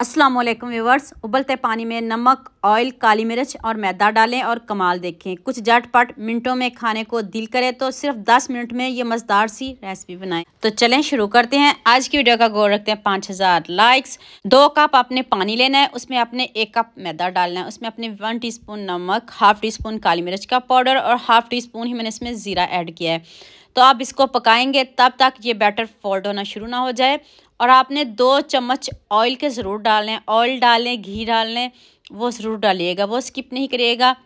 अस्सलाम वालेकुम व्यूवर्स उबलते पानी में नमक ऑयल काली मिर्च और मैदा डालें और कमाल देखें कुछ झटपट मिनटों में खाने को दिल करे तो सिर्फ 10 मिनट में ये मज़ेदार सी रेसिपी बनाएं तो चलें शुरू करते हैं आज की वीडियो का गोल रखते हैं 5000 लाइक्स दो कप आपने पानी लेना है उसमें आपने एक कप मैदा डालना है उसमें अपने वन टी नमक हाफ टी स्पून काली मिर्च का पाउडर और हाफ टी स्पून ही मैंने इसमें ज़ीरा ऐड किया है तो आप इसको पकाएंगे तब तक ये बैटर फोल्ड होना शुरू ना हो जाए और आपने दो चम्मच ऑयल के ज़रूर लें ऑयल डालें घी लें वो ज़रूर डालिएगा वो स्किप नहीं करिएगा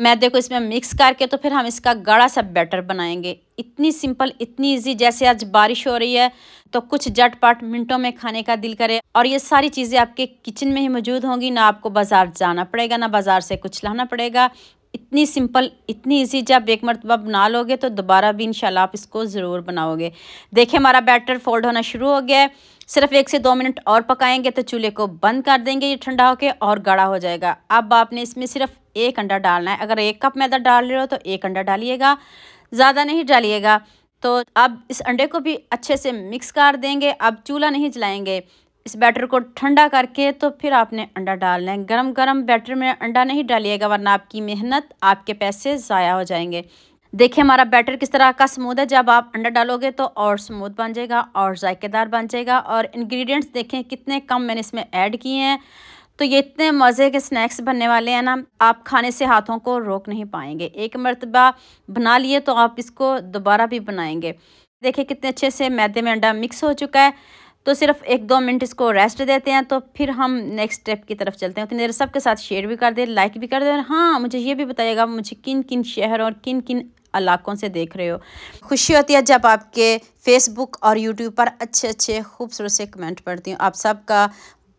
मैदे को इसमें मिक्स करके तो फिर हम इसका गाढ़ा सा बैटर बनाएंगे इतनी सिंपल इतनी इजी जैसे आज बारिश हो रही है तो कुछ झटपट मिनटों में खाने का दिल करे और ये सारी चीज़ें आपके किचन में ही मौजूद होंगी ना आपको बाज़ार जाना पड़ेगा ना बाज़ार से कुछ लाना पड़ेगा इतनी सिंपल इतनी इजी जब एक मरतबा बना लोगे तो दोबारा भी इंशाल्लाह आप इसको ज़रूर बनाओगे देखें हमारा बैटर फोल्ड होना शुरू हो गया है सिर्फ एक से दो मिनट और पकाएंगे तो चूल्हे को बंद कर देंगे ये ठंडा होकर और गाढ़ा हो जाएगा अब आपने इसमें सिर्फ एक अंडा डालना है अगर एक कप मैदा डाल रहे हो तो एक अंडा डालिएगा ज़्यादा नहीं डालिएगा तो अब इस अंडे को भी अच्छे से मिक्स कर देंगे अब चूल्हा नहीं जलाएंगे इस बैटर को ठंडा करके तो फिर आपने अंडा डालना है गरम गरम बैटर में अंडा नहीं डालिएगा वरना आपकी मेहनत आपके पैसे ज़ाया हो जाएंगे देखिए हमारा बैटर किस तरह का स्मूद है जब आप अंडा डालोगे तो और स्मूद बन जाएगा और जायकेदार बन जाएगा और इन्ग्रीडियंट्स देखें कितने कम मैंने इसमें ऐड किए हैं तो ये इतने मज़े के स्नैक्स बनने वाले हैं ना आप खाने से हाथों को रोक नहीं पाएंगे एक मरतबा बना लिए तो आप इसको दोबारा भी बनाएंगे देखिए कितने अच्छे से मैदे में अंडा मिक्स हो चुका है तो सिर्फ एक दो मिनट इसको रेस्ट देते हैं तो फिर हम नेक्स्ट स्टेप की तरफ चलते हैं उतनी देर सबके साथ शेयर भी कर दें लाइक भी कर दें और हाँ मुझे ये भी बताइएगा मुझे किन किन शहर और किन किन इलाकों से देख रहे हो खुशी होती है जब आपके फेसबुक और यूट्यूब पर अच्छे अच्छे खूबसूरत से कमेंट पढ़ती हूँ आप सबका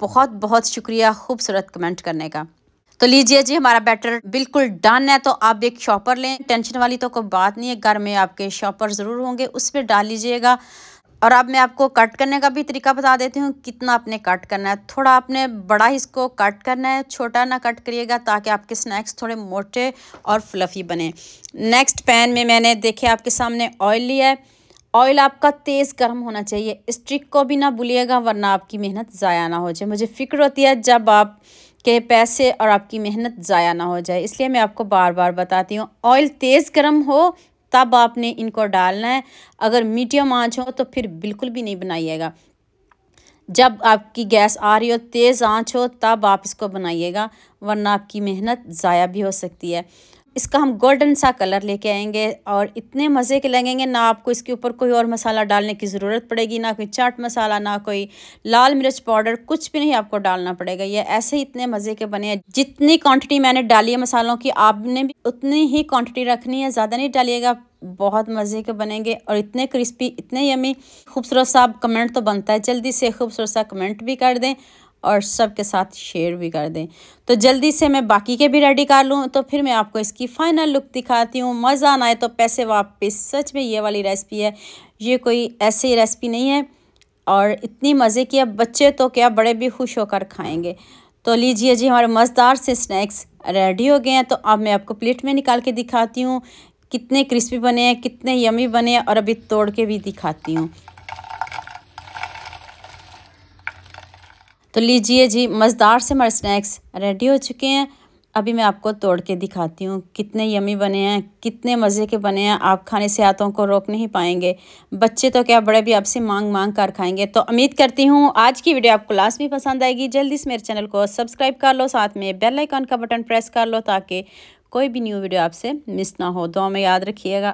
बहुत बहुत शुक्रिया खूबसूरत कमेंट करने का तो लीजिए जी हमारा बैटर बिल्कुल डन है तो आप एक शॉपर लें टेंशन वाली तो कोई बात नहीं है घर में आपके शॉपर ज़रूर होंगे उस पर डाल लीजिएगा और अब मैं आपको कट करने का भी तरीका बता देती हूँ कितना आपने कट करना है थोड़ा आपने बड़ा ही इसको कट करना है छोटा ना कट करिएगा ताकि आपके स्नैक्स थोड़े मोटे और फ्लफ़ी बने नेक्स्ट पैन में मैंने देखे आपके सामने ऑयल लिया है ऑयल आपका तेज़ गर्म होना चाहिए स्ट्रिक को भी ना भूलिएगा वरना आपकी मेहनत ज़ाया ना हो जाए मुझे फ़िक्र होती है जब आप के पैसे और आपकी मेहनत ज़ाया ना हो जाए इसलिए मैं आपको बार बार बताती हूँ ऑयल तेज़ गर्म हो तब आपने इनको डालना है अगर मीडियम आँच हो तो फिर बिल्कुल भी नहीं बनाइएगा जब आपकी गैस आ रही हो तेज़ आंच हो तब आप इसको बनाइएगा वरना आपकी मेहनत ज़ाया भी हो सकती है इसका हम गोल्डन सा कलर लेके आएंगे और इतने मज़े के लगेंगे ना आपको इसके ऊपर कोई और मसाला डालने की ज़रूरत पड़ेगी ना कोई चाट मसाला ना कोई लाल मिर्च पाउडर कुछ भी नहीं आपको डालना पड़ेगा ये ऐसे ही इतने मज़े के बने हैं जितनी क्वांटिटी मैंने डाली है मसालों की आपने भी उतनी ही क्वान्टिटी रखनी है ज़्यादा नहीं डालिएगा बहुत मज़े के बनेंगे और इतने क्रिस्पी इतने यमी खूबसूरत सा कमेंट तो बनता है जल्दी से खूबसूरत सा कमेंट भी कर दें और सबके साथ शेयर भी कर दें तो जल्दी से मैं बाकी के भी रेडी कर लूँ तो फिर मैं आपको इसकी फ़ाइनल लुक दिखाती हूँ मज़ा आना है तो पैसे वापस सच में ये वाली रेसिपी है ये कोई ऐसी रेसिपी नहीं है और इतनी मज़े की अब बच्चे तो क्या बड़े भी खुश होकर खाएँगे तो लीजिए जी हमारे मज़ेदार से स्नैक्स रेडी हो गए हैं तो अब मैं आपको प्लेट में निकाल के दिखाती हूँ कितने क्रिस्पी बने हैं कितने यमी बने हैं और अभी तोड़ के भी दिखाती हूँ तो लीजिए जी मज़ेदार से हमारे स्नैक्स रेडी हो चुके हैं अभी मैं आपको तोड़ के दिखाती हूँ कितने यमी बने हैं कितने मज़े के बने हैं आप खाने से हाथों को रोक नहीं पाएंगे बच्चे तो क्या बड़े भी आपसे मांग मांग कर खाएंगे तो उम्मीद करती हूँ आज की वीडियो आपको लास्ट में पसंद आएगी जल्दी से मेरे चैनल को सब्सक्राइब कर लो साथ में बेल का बटन प्रेस कर लो ताकि कोई भी न्यू वीडियो आपसे मिस ना हो दो में याद रखिएगा